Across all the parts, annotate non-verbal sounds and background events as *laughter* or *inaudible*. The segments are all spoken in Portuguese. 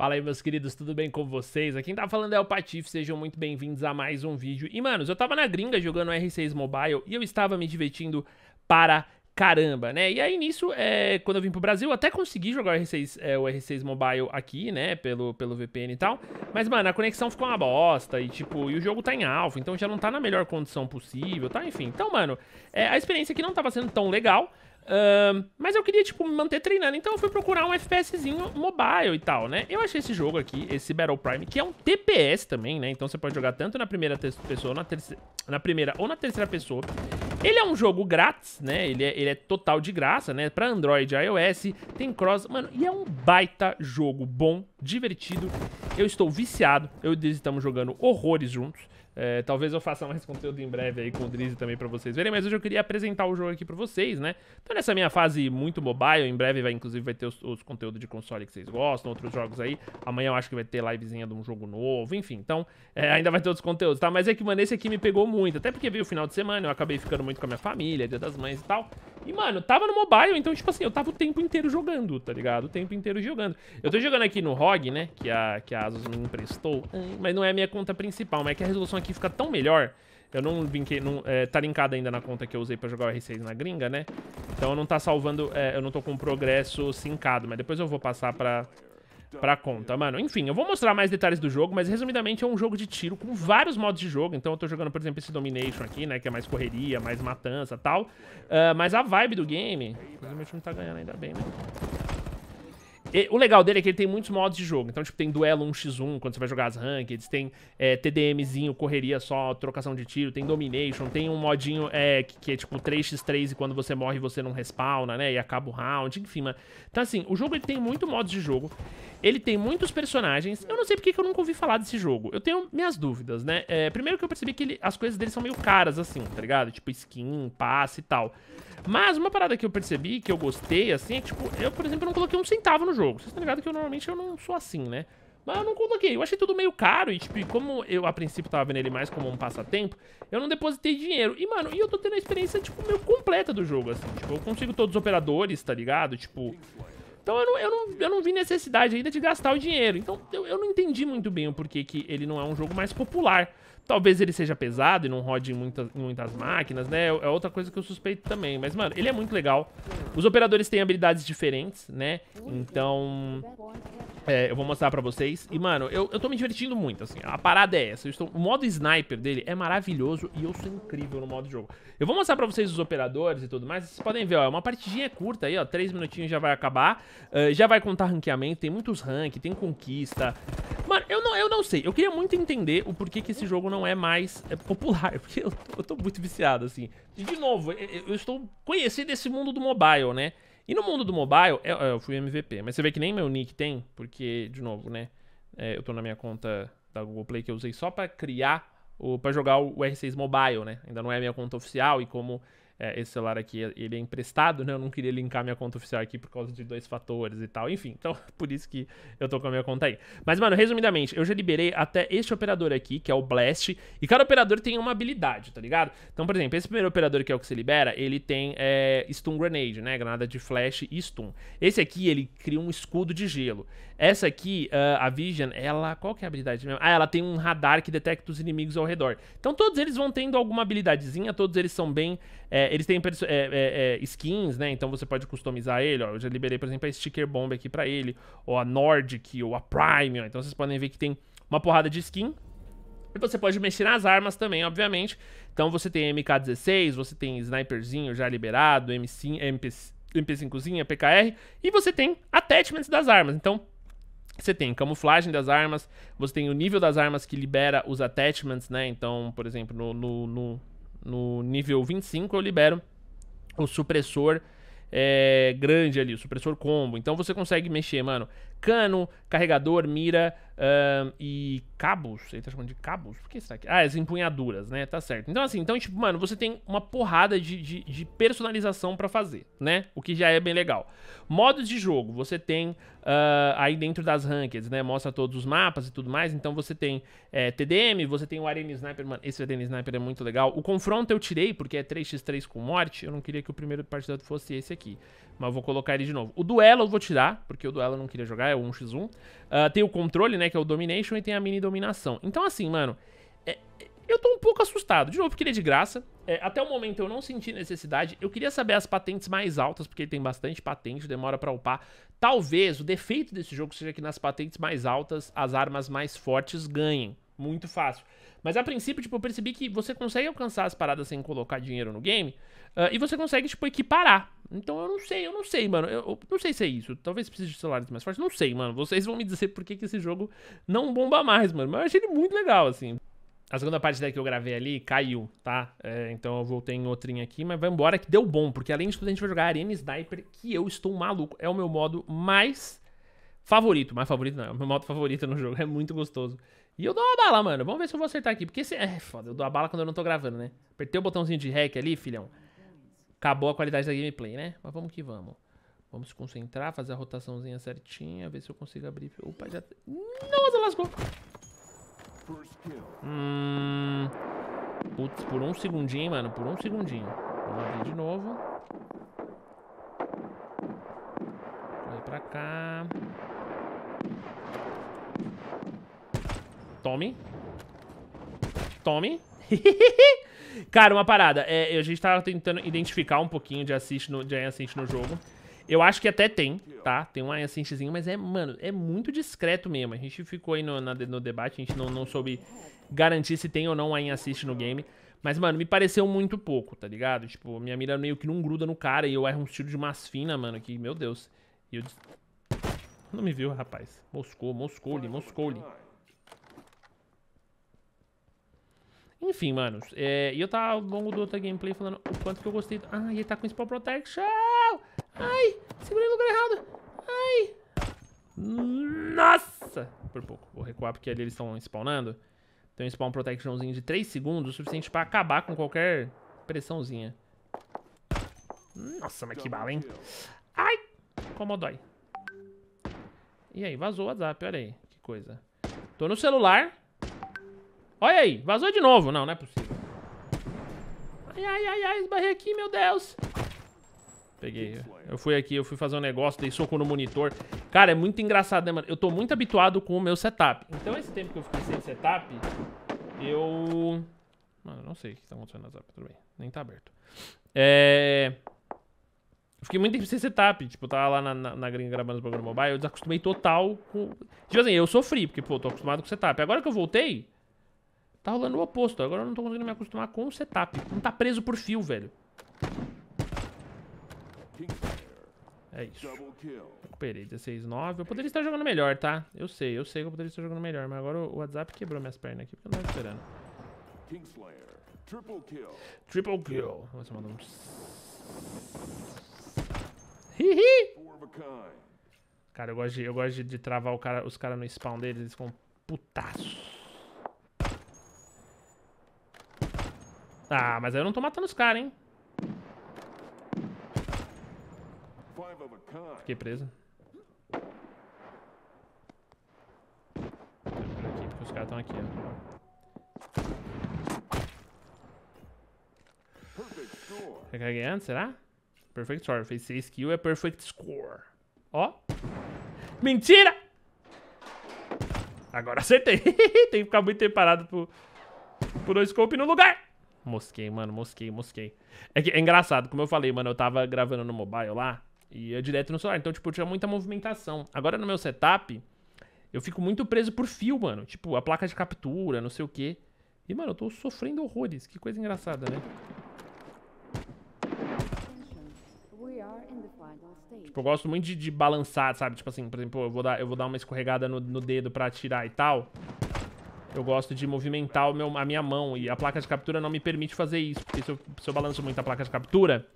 Fala aí, meus queridos, tudo bem com vocês? Aqui quem tá falando é o Patife, sejam muito bem-vindos a mais um vídeo. E, manos, eu tava na gringa jogando R6 Mobile e eu estava me divertindo para caramba, né? E aí, nisso, é, quando eu vim pro Brasil, eu até consegui jogar o R6, é, o R6 Mobile aqui, né, pelo, pelo VPN e tal. Mas, mano, a conexão ficou uma bosta e, tipo, e o jogo tá em alfa, então já não tá na melhor condição possível, tá? Enfim, então, mano, é, a experiência aqui não tava sendo tão legal, mas eu queria, tipo, me manter treinando, então eu fui procurar um FPSzinho mobile e tal, né? Eu achei esse jogo aqui, esse Battle Prime, que é um TPS também, né? Então você pode jogar tanto na primeira pessoa, na, na primeira ou na terceira pessoa. Ele é um jogo grátis, né? Ele é, ele é total de graça, né? Pra Android, iOS, tem cross... Mano, e é um baita jogo bom, divertido. Eu estou viciado, eu e o Diz estamos jogando horrores juntos. É, talvez eu faça mais conteúdo em breve aí com o Drizzy também pra vocês verem, mas hoje eu queria apresentar o jogo aqui pra vocês, né? Então nessa minha fase muito mobile, em breve vai inclusive vai ter os, os conteúdos de console que vocês gostam, outros jogos aí. Amanhã eu acho que vai ter livezinha de um jogo novo, enfim. Então é, ainda vai ter outros conteúdos, tá? Mas é que, mano, esse aqui me pegou muito, até porque veio o final de semana, eu acabei ficando muito com a minha família, dia das mães e tal. E, mano, tava no mobile, então, tipo assim, eu tava o tempo inteiro jogando, tá ligado? O tempo inteiro jogando. Eu tô jogando aqui no ROG, né, que a, que a Asus me emprestou, hum. mas não é a minha conta principal, mas é que a resolução aqui fica tão melhor... Eu não linkei, não, é, tá linkado ainda na conta que eu usei pra jogar o R6 na gringa, né? Então não tá salvando, é, eu não tô com o progresso sincado, mas depois eu vou passar pra, pra conta, mano. Enfim, eu vou mostrar mais detalhes do jogo, mas resumidamente é um jogo de tiro com vários modos de jogo. Então eu tô jogando, por exemplo, esse Domination aqui, né, que é mais correria, mais matança e tal. Uh, mas a vibe do game... Mas meu time tá ganhando ainda bem, né? E, o legal dele é que ele tem muitos modos de jogo. Então, tipo, tem duelo 1x1 quando você vai jogar as rankeds, tem é, TDMzinho, correria só, trocação de tiro, tem domination, tem um modinho é, que, que, é tipo 3x3 e quando você morre você não respawna, né? E acaba o round, enfim, mano. Então, assim, o jogo ele tem muito modos de jogo. Ele tem muitos personagens. Eu não sei porque que eu nunca ouvi falar desse jogo. Eu tenho minhas dúvidas, né? É, primeiro que eu percebi que ele, as coisas dele são meio caras, assim, tá ligado? Tipo skin, passe e tal. Mas uma parada que eu percebi, que eu gostei, assim, é que, tipo, eu, por exemplo, não coloquei um centavo no jogo. Vocês estão ligados que eu normalmente eu não sou assim, né? Mas eu não coloquei. Eu achei tudo meio caro e, tipo, como eu a princípio tava vendo ele mais como um passatempo, eu não depositei dinheiro. E, mano, e eu tô tendo a experiência, tipo, meio completa do jogo, assim. Tipo, eu consigo todos os operadores, tá ligado? Tipo, então eu não, eu não, eu não vi necessidade ainda de gastar o dinheiro. Então eu, eu não entendi muito bem o porquê que ele não é um jogo mais popular. Talvez ele seja pesado e não rode em, muitas em muitas máquinas, né? É, é outra coisa que eu suspeito também. Mas, mano, ele é muito legal. Os operadores têm habilidades diferentes, né? Então... É, eu vou mostrar pra vocês. E, mano, eu, eu tô me divertindo muito, assim. A parada é essa. Estou... O modo sniper dele é maravilhoso e eu sou incrível no modo jogo. Eu vou mostrar pra vocês os operadores e tudo mais. Vocês podem ver, ó. É uma partidinha curta aí, ó. Três minutinhos já vai acabar. Uh, já vai contar ranqueamento. Tem muitos rank, tem conquista. Mano, eu não, eu não sei. Eu queria muito entender o porquê que esse jogo não é mais é, popular. *laughs* Porque eu tô, eu tô, muito viciado, assim. E, de novo, eu, eu estou conhecendo esse mundo do mobile, né? E no mundo do mobile, é, é, eu, fui MVP, mas você vê que nem meu nick tem, porque, de novo, né? É, eu tô na minha conta da Google Play que eu usei só para criar, para jogar o R6 Mobile, né? Ainda não é a minha conta oficial e como é, esse celular aqui ele é emprestado, né? Eu não queria linkar minha conta oficial aqui por causa de dois fatores e tal. Enfim, então *laughs* por isso que eu tô com a minha conta aí. Mas, mano, resumidamente, eu já liberei até este operador aqui, que é o Blast. E cada operador tem uma habilidade, tá ligado? Então, por exemplo, esse primeiro operador que é o que se libera, ele tem é, Stun Grenade, né? Granada de flash e stun. Esse aqui, ele cria um escudo de gelo. Essa aqui, uh, a Vision, ela... Qual que é a habilidade mesmo? Ah, ela tem um radar que detecta os inimigos ao redor. Então todos eles vão tendo alguma habilidadezinha, todos eles são bem é, eles têm é, é, é, skins, né? Então você pode customizar ele. Ó. Eu já liberei, por exemplo, a Sticker Bomb aqui pra ele, ou a Nordic, ou a Prime. Ó. Então vocês podem ver que tem uma porrada de skin. E você pode mexer nas armas também, obviamente. Então você tem MK16, você tem Sniperzinho já liberado, M5, MP, MP5zinha, PKR. E você tem attachments das armas. Então você tem camuflagem das armas, você tem o nível das armas que libera os attachments, né? Então, por exemplo, no, no, no no nível 25 eu libero o supressor é, grande ali, o supressor combo. Então você consegue mexer, mano, cano, carregador, mira uh, e cabos. Ele tá chamando de cabos? Por que isso aqui? Ah, as empunhaduras, né? Tá certo. Então, assim, então, tipo, mano, você tem uma porrada de, de, de personalização para fazer, né? O que já é bem legal. Modos de jogo, você tem uh, aí dentro das rankings, né? Mostra todos os mapas e tudo mais. Então você tem é, eh, TDM, você tem o Arena Sniper, mano. Esse Arena Sniper é muito legal. O confronto eu tirei, porque é 3x3 com morte. Eu não queria que o primeiro partido fosse esse aqui mas vou colocar ele de novo. O duelo eu vou tirar, porque o duelo eu não queria jogar, é o 1x1. Uh, ah, tem o controle, né, que é o domination, e tem a mini dominação. Então, assim, mano, é, é, eu tô um pouco assustado. De novo, porque ele é de graça. É, até o momento eu não senti necessidade. Eu queria saber as patentes mais altas, porque ele tem bastante patente, demora pra upar. Talvez o defeito desse jogo seja que nas patentes mais altas, as armas mais fortes ganhem muito fácil. Mas a princípio, tipo, eu percebi que você consegue alcançar as paradas sem colocar dinheiro no game. Uh, e você consegue, tipo, equiparar. Então eu não sei, eu não sei, mano. Eu, eu não sei se é isso. Talvez precise de celulares mais fortes. Não sei, mano. Vocês vão me dizer por que, que esse jogo não bomba mais, mano. Mas eu achei ele muito legal, assim. A segunda parte daí que eu gravei ali caiu, tá? É, então eu voltei em outrinha aqui, mas vai embora que deu bom, porque além de tudo a gente vai jogar Arena Sniper, que eu estou maluco. É o meu modo mais favorito. Mais favorito não, é o meu modo favorito no jogo. *laughs* É muito gostoso. E eu dou uma bala, mano. Vamos ver se eu vou acertar aqui. Porque se... É, foda, eu dou a bala quando eu não tô gravando, né? Apertei o botãozinho de hack ali, filhão. Acabou a qualidade da gameplay, né? Mas vamos que vamos. Vamos se concentrar, fazer a rotaçãozinha certinha, ver se eu consigo abrir... Opa, já... Nossa, lascou! Hum... Putz, por um segundinho, mano. Por um segundinho. Vamos abrir de novo. vai pra cá. Tome. Tome. *laughs* Cara, uma parada. É, a gente tava tá tentando identificar um pouquinho de assist no, de assist no jogo. Eu acho que até tem, tá? Tem um assistzinho, mas é, mano, é muito discreto mesmo. A gente ficou aí no, na, no debate, a gente não, não soube garantir se tem ou não um assist no game. Mas, mano, me pareceu muito pouco, tá ligado? Tipo, minha mira meio que não gruda no cara e eu erro um tiro de mais fina, mano, que, meu Deus. E eu... Não me viu, rapaz. Moscou, moscou-lhe, moscou-lhe. Enfim, manos. É, e é, eu tava ao longo do outro gameplay falando o quanto que eu gostei. Ai, ele tá com Spawn Protection. Ai, segurei no lugar errado. Ai. Nossa. Por pouco. Vou recuar porque ali eles estão spawnando. Tem um Spawn Protectionzinho de 3 segundos, o suficiente pra acabar com qualquer pressãozinha. Nossa, mas que bala, hein? Ai, como dói. E aí, vazou o WhatsApp, olha aí, que coisa. Tô no celular, Olha aí, vazou de novo. Não, não é possível. Ai, ai, ai, ai, esbarrei aqui, meu Deus. Peguei. Eu fui aqui, eu fui fazer um negócio, dei soco no monitor. Cara, é muito engraçado, né, mano? Eu tô muito habituado com o meu setup. Então, esse tempo que eu fiquei sem setup, eu... Mano, eu não sei o que tá acontecendo no zap, tudo bem. Nem tá aberto. É... Eu fiquei muito tempo sem setup. Tipo, eu tava lá na, na, na gringa gravando o programa mobile, eu desacostumei total com... Tipo assim, eu sofri, porque, pô, tô acostumado com setup. Agora que eu voltei, Tá rolando o oposto. Agora eu não tô conseguindo me acostumar com o setup. Não tá preso por fio, velho. É isso. Recuperei 16, 9. Eu poderia estar jogando melhor, tá? Eu sei, eu sei que eu poderia estar jogando melhor. Mas agora o WhatsApp quebrou minhas pernas aqui, porque eu não tava esperando. Triple kill. Triple kill. Nossa, mandou um... Hihi! Cara, eu gosto de, eu gosto de, de travar cara, os caras no spawn deles. Eles ficam putaços. Ah, mas eu não tô matando os caras, hein? Fiquei preso. Por aqui, porque os caras estão aqui, ó. Recarreguei antes, será? Perfect Score. Fez 6 kills, é Perfect Score. Ó. Mentira! Agora acertei. *laughs* Tem que ficar muito tempo parado pro, pro scope no lugar. Mosquei, mano, mosquei, mosquei. É, que, é engraçado, como eu falei, mano, eu tava gravando no mobile lá e ia direto no celular. Então, tipo, tinha muita movimentação. Agora no meu setup, eu fico muito preso por fio, mano. Tipo, a placa de captura, não sei o quê. E, mano, eu tô sofrendo horrores. Que coisa engraçada, né? Tipo, eu gosto muito de, de, balançar, sabe? Tipo assim, por exemplo, eu vou dar, eu vou dar uma escorregada no, no dedo pra atirar e tal. Eu gosto de movimentar meu, a minha mão e a placa de captura não me permite fazer isso. Porque se eu, se eu balanço muito a placa de captura,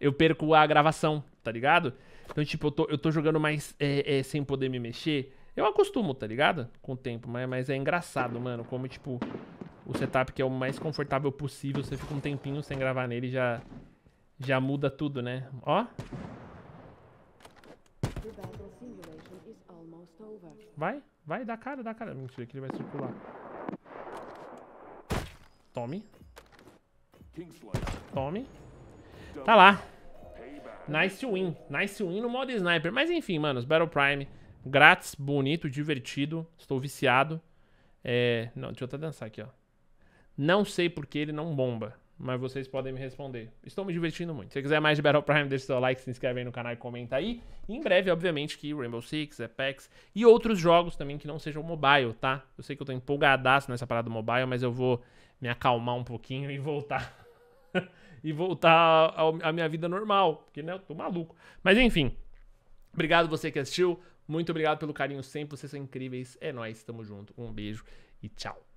eu perco a gravação, tá ligado? Então, tipo, eu tô, eu tô jogando mais é, é, sem poder me mexer. Eu acostumo, tá ligado? Com o tempo, mas, mas é engraçado, mano. Como, tipo, o setup que é o mais confortável possível, você fica um tempinho sem gravar nele já já muda tudo, né? Ó. Vai, vai, dá cara, dá cara. Mentira, que ele vai circular. Tome. Tome. Tá lá. Nice win. Nice win no modo sniper. Mas enfim, mano, os Battle Prime. Grátis, bonito, divertido. Estou viciado. É... Não, deixa eu até dançar aqui, ó. Não sei porque ele não bomba. Mas vocês podem me responder. Estou me divertindo muito. Se você quiser mais de Battle Prime, deixa seu like, se inscreve aí no canal e comenta aí. E em breve, obviamente, que Rainbow Six, Apex e outros jogos também que não sejam mobile, tá? Eu sei que eu tô empolgadaço nessa parada do mobile, mas eu vou me acalmar um pouquinho e voltar. *laughs* e voltar à minha vida normal. Porque, né, eu tô maluco. Mas enfim. Obrigado você que assistiu. Muito obrigado pelo carinho sempre. Vocês são incríveis. É nóis. Tamo junto. Um beijo e tchau.